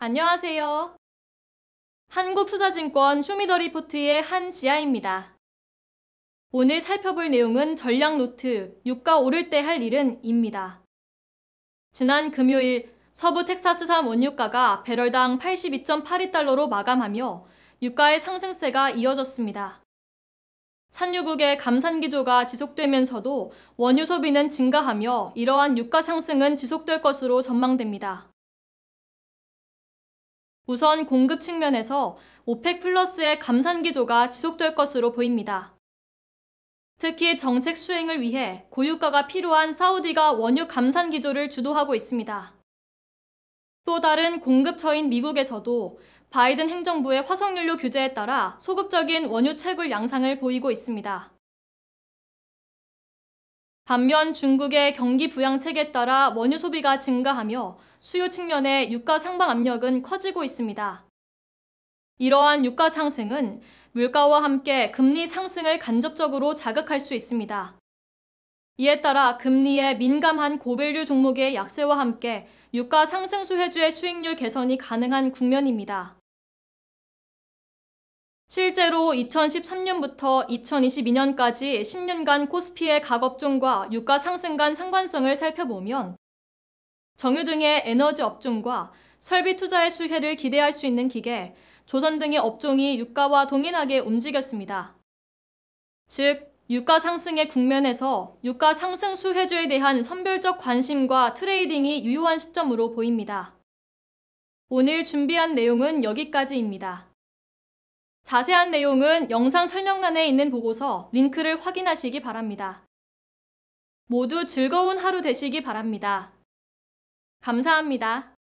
안녕하세요. 한국투자증권 슈미더리포트의 한지아입니다. 오늘 살펴볼 내용은 전략노트 유가 오를 때 할 일은 입니다. 지난 금요일 서부 텍사스산 원유가가 배럴당 82.82달러로 마감하며 유가의 상승세가 이어졌습니다. 산유국의 감산 기조가 지속되면서도 원유 소비는 증가하며 이러한 유가 상승은 지속될 것으로 전망됩니다. 우선 공급 측면에서 오펙 플러스의 감산 기조가 지속될 것으로 보입니다. 특히 정책 수행을 위해 고유가가 필요한 사우디가 원유 감산 기조를 주도하고 있습니다. 또 다른 공급처인 미국에서도 바이든 행정부의 화석연료 규제에 따라 소극적인 원유 채굴 양상을 보이고 있습니다. 반면 중국의 경기 부양책에 따라 원유 소비가 증가하며 수요 측면의 유가 상방 압력은 커지고 있습니다. 이러한 유가 상승은 물가와 함께 금리 상승을 간접적으로 자극할 수 있습니다. 이에 따라 금리에 민감한 고밸류 종목의 약세와 함께 유가 상승수 해주의 수익률 개선이 가능한 국면입니다. 실제로 2013년부터 2022년까지 10년간 코스피의 각업종과 유가 상승 간 상관성을 살펴보면 정유 등의 에너지 업종과 설비 투자의 수혜를 기대할 수 있는 기계, 조선 등의 업종이 유가와 동일하게 움직였습니다. 즉, 유가 상승의 국면에서 유가 상승 수혜주에 대한 선별적 관심과 트레이딩이 유효한 시점으로 보입니다. 오늘 준비한 내용은 여기까지입니다. 자세한 내용은 영상 설명란에 있는 보고서 링크를 확인하시기 바랍니다. 모두 즐거운 하루 되시기 바랍니다. 감사합니다.